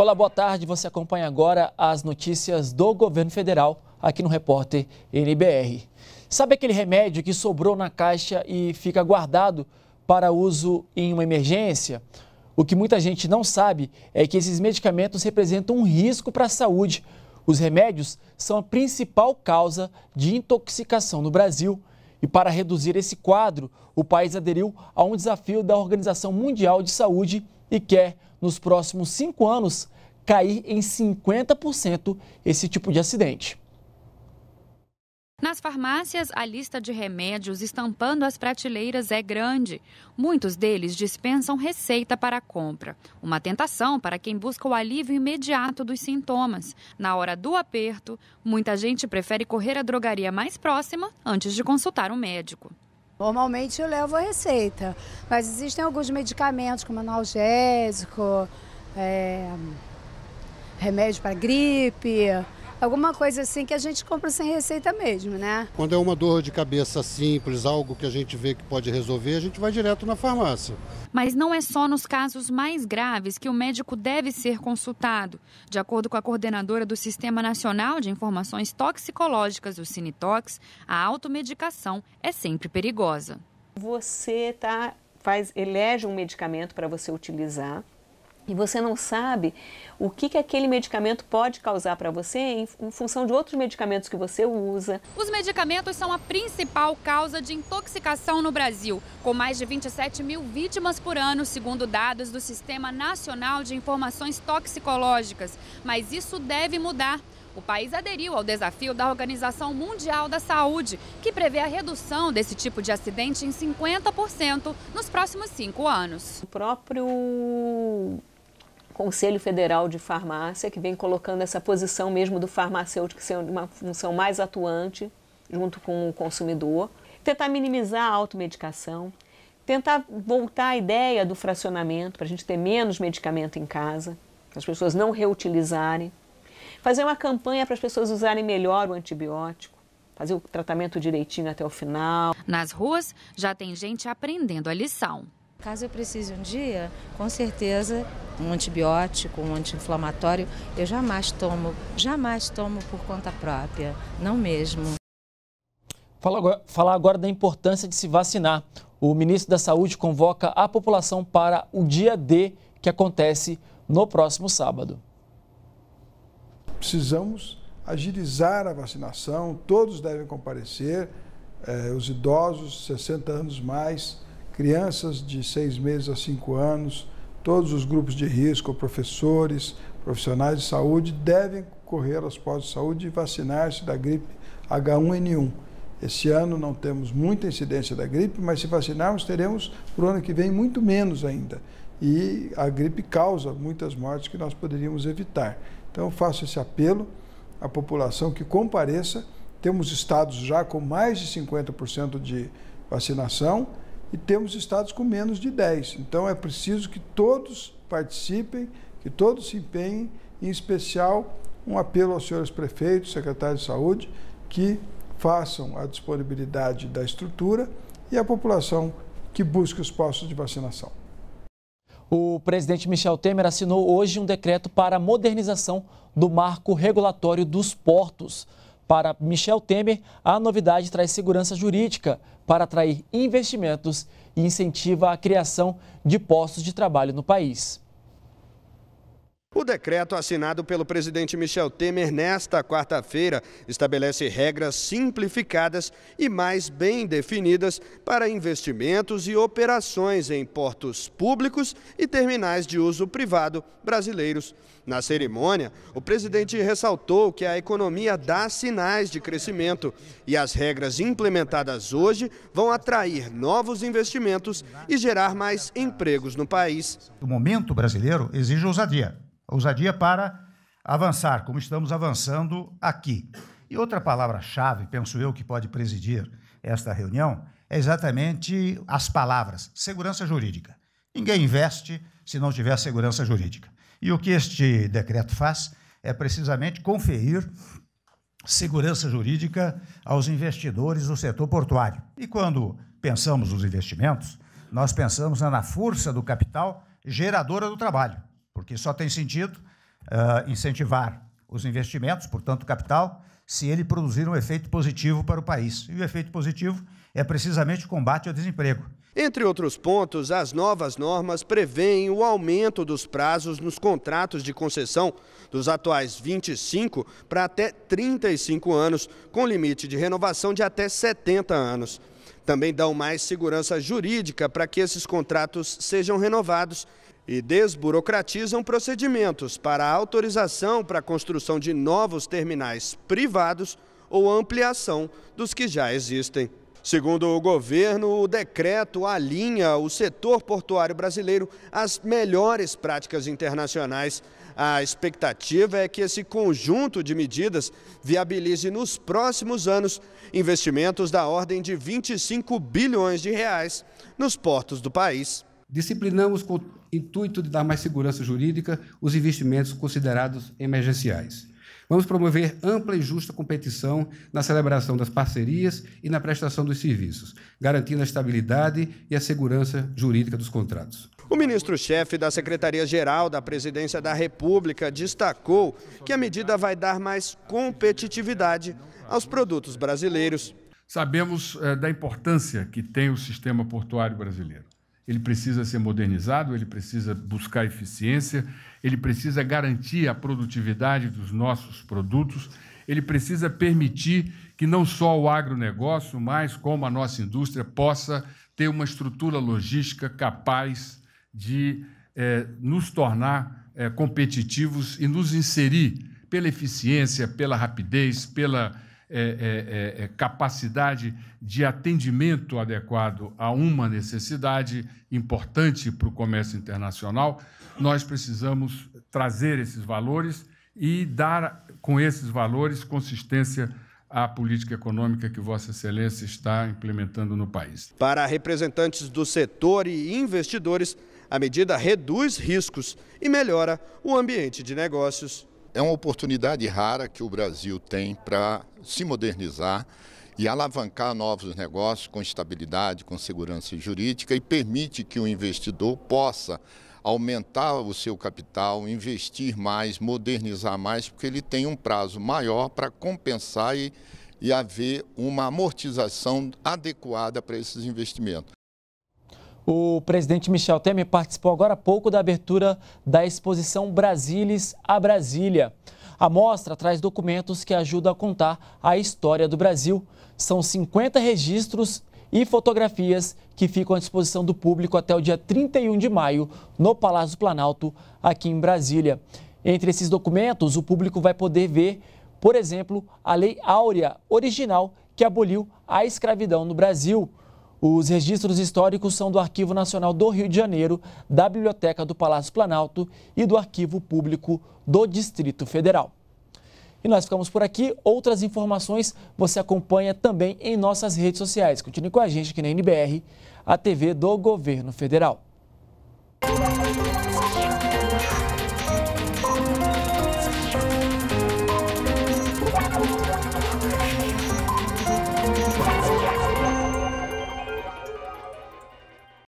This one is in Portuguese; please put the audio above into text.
Olá, boa tarde. Você acompanha agora as notícias do governo federal aqui no Repórter NBR. Sabe aquele remédio que sobrou na caixa e fica guardado para uso em uma emergência? O que muita gente não sabe é que esses medicamentos representam um risco para a saúde. Os remédios são a principal causa de intoxicação no Brasil. E para reduzir esse quadro, o país aderiu a um desafio da Organização Mundial de Saúde e quer nos próximos cinco anos cair em 50% esse tipo de acidente. Nas farmácias, a lista de remédios estampando as prateleiras é grande. Muitos deles dispensam receita para a compra. Uma tentação para quem busca o alívio imediato dos sintomas. Na hora do aperto, muita gente prefere correr à drogaria mais próxima antes de consultar um médico. Normalmente eu levo a receita, mas existem alguns medicamentos como analgésico, é, remédio para gripe, alguma coisa assim que a gente compra sem receita mesmo, né? Quando é uma dor de cabeça simples, algo que a gente vê que pode resolver, a gente vai direto na farmácia. Mas não é só nos casos mais graves que o médico deve ser consultado. De acordo com a coordenadora do Sistema Nacional de Informações Toxicológicas, o Sinitox, a automedicação é sempre perigosa. Você tá faz elege um medicamento para você utilizar e você não sabe o que, que aquele medicamento pode causar para você em, em, função de outros medicamentos que você usa. Os medicamentos são a principal causa de intoxicação no Brasil, com mais de 27 mil vítimas por ano, segundo dados do Sistema Nacional de Informações Toxicológicas. Mas isso deve mudar. O país aderiu ao desafio da Organização Mundial da Saúde, que prevê a redução desse tipo de acidente em 50% nos próximos cinco anos. O próprio Conselho Federal de Farmácia, que vem colocando essa posição mesmo do farmacêutico ser uma função mais atuante junto com o consumidor, tentar minimizar a automedicação, tentar voltar à ideia do fracionamento, para a gente ter menos medicamento em casa, para as pessoas não reutilizarem, fazer uma campanha para as pessoas usarem melhor o antibiótico fazer o tratamento direitinho até o final. Nas ruas, já tem gente aprendendo a lição. Caso eu precise um dia, com certeza, um antibiótico, um anti-inflamatório, eu jamais tomo, jamais tomo por conta própria, não mesmo. Fala agora, falar agora da importância de se vacinar. O ministro da Saúde convoca a população para o dia D, que acontece no próximo sábado. Precisamos agilizar a vacinação, todos devem comparecer, eh, os idosos, 60 anos mais, crianças de seis meses a cinco anos, todos os grupos de risco, professores, profissionais de saúde devem correr aos postos de saúde e vacinar-se da gripe H1N1. Esse ano não temos muita incidência da gripe, mas se vacinarmos, teremos para o ano que vem muito menos ainda. E a gripe causa muitas mortes que nós poderíamos evitar. Então, faço esse apelo à população que compareça. Temos estados já com mais de 50% de vacinação e temos estados com menos de 10. Então é preciso que todos participem, que todos se empenhem, em especial um apelo aos senhores prefeitos, secretários de saúde, que façam a disponibilidade da estrutura e a população que busque os postos de vacinação. O presidente Michel Temer assinou hoje um decreto para a modernização do marco regulatório dos portos. Para Michel Temer, a novidade traz segurança jurídica para atrair investimentos e incentiva a criação de postos de trabalho no país. O decreto assinado pelo presidente Michel Temer nesta quarta-feira estabelece regras simplificadas e mais bem definidas para investimentos e operações em portos públicos e terminais de uso privado brasileiros. Na cerimônia, o presidente ressaltou que a economia dá sinais de crescimento e as regras implementadas hoje vão atrair novos investimentos e gerar mais empregos no país. O momento brasileiro exige ousadia ousadia para avançar, como estamos avançando aqui. E outra palavra-chave, penso eu, que pode presidir esta reunião, é exatamente as palavras: segurança jurídica. Ninguém investe se não tiver segurança jurídica. E o que este decreto faz é precisamente conferir segurança jurídica aos investidores do setor portuário. E quando pensamos nos investimentos, nós pensamos na força do capital geradora do trabalho porque só tem sentido uh, incentivar os investimentos, portanto, capital, se ele produzir um efeito positivo para o país. E o efeito positivo é precisamente o combate ao desemprego. Entre outros pontos, as novas normas prevêem o aumento dos prazos nos contratos de concessão, dos atuais 25 para até 35 anos, com limite de renovação de até 70 anos. Também dão mais segurança jurídica para que esses contratos sejam renovados e desburocratizam procedimentos para autorização para a construção de novos terminais privados ou ampliação dos que já existem. Segundo o governo, o decreto alinha o setor portuário brasileiro às melhores práticas internacionais. A expectativa é que esse conjunto de medidas viabilize nos próximos anos investimentos da ordem de 25 bilhões de reais nos portos do país. Disciplinamos com o intuito de dar mais segurança jurídica os investimentos considerados emergenciais. Vamos promover ampla e justa competição na celebração das parcerias e na prestação dos serviços, garantindo a estabilidade e a segurança jurídica dos contratos. O ministro-chefe da Secretaria-Geral da Presidência da República destacou que a medida vai dar mais competitividade aos produtos brasileiros. Sabemos eh, da importância que tem o sistema portuário brasileiro ele precisa ser modernizado, ele precisa buscar eficiência, ele precisa garantir a produtividade dos nossos produtos, ele precisa permitir que não só o agronegócio, mas como a nossa indústria possa ter uma estrutura logística capaz de é, nos tornar é, competitivos e nos inserir pela eficiência, pela rapidez, pela é, é, é, é, capacidade de atendimento adequado a uma necessidade importante para o comércio internacional, nós precisamos trazer esses valores e dar com esses valores consistência à política econômica que Vossa Excelência está implementando no país. Para representantes do setor e investidores, a medida reduz riscos e melhora o ambiente de negócios. É uma oportunidade rara que o Brasil tem para se modernizar e alavancar novos negócios com estabilidade, com segurança jurídica e permite que o investidor possa aumentar o seu capital, investir mais, modernizar mais, porque ele tem um prazo maior para compensar e, e haver uma amortização adequada para esses investimentos. O presidente Michel Temer participou agora há pouco da abertura da exposição Brasilis a Brasília. A mostra traz documentos que ajudam a contar a história do Brasil. São 50 registros e fotografias que ficam à disposição do público até o dia 31 de maio no Palácio do Planalto, aqui em Brasília. Entre esses documentos, o público vai poder ver, por exemplo, a Lei Áurea original que aboliu a escravidão no Brasil. Os registros históricos são do Arquivo Nacional do Rio de Janeiro, da Biblioteca do Palácio Planalto e do Arquivo Público do Distrito Federal. E nós ficamos por aqui. Outras informações você acompanha também em nossas redes sociais. Continue com a gente aqui na NBR, a TV do Governo Federal.